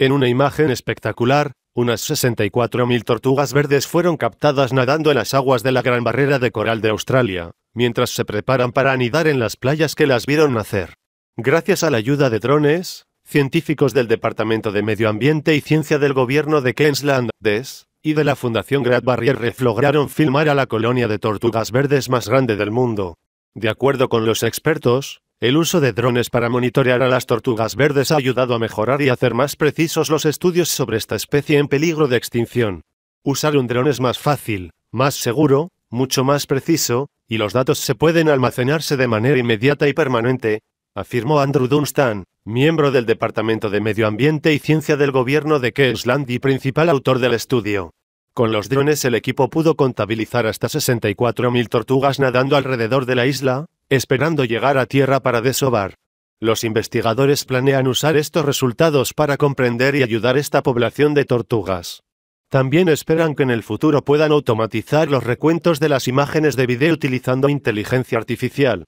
En una imagen espectacular, unas 64.000 tortugas verdes fueron captadas nadando en las aguas de la Gran Barrera de Coral de Australia, mientras se preparan para anidar en las playas que las vieron nacer. Gracias a la ayuda de drones, científicos del Departamento de Medio Ambiente y Ciencia del Gobierno de Queensland, y de la Fundación Great Barrier Reef lograron filmar a la colonia de tortugas verdes más grande del mundo. De acuerdo con los expertos, el uso de drones para monitorear a las tortugas verdes ha ayudado a mejorar y hacer más precisos los estudios sobre esta especie en peligro de extinción. Usar un dron es más fácil, más seguro, mucho más preciso, y los datos se pueden almacenarse de manera inmediata y permanente, afirmó Andrew Dunstan, miembro del Departamento de Medio Ambiente y Ciencia del Gobierno de Queensland y principal autor del estudio. Con los drones el equipo pudo contabilizar hasta 64.000 tortugas nadando alrededor de la isla, esperando llegar a tierra para desovar. Los investigadores planean usar estos resultados para comprender y ayudar esta población de tortugas. También esperan que en el futuro puedan automatizar los recuentos de las imágenes de video utilizando inteligencia artificial.